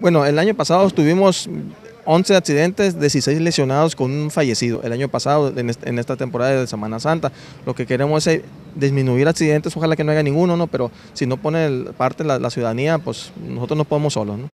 Bueno, el año pasado tuvimos 11 accidentes, 16 lesionados con un fallecido el año pasado en, esta temporada de Semana Santa. Lo que queremos es disminuir accidentes, ojalá que no haya ninguno, ¿no? pero si no pone parte la, ciudadanía, pues nosotros no podemos solos.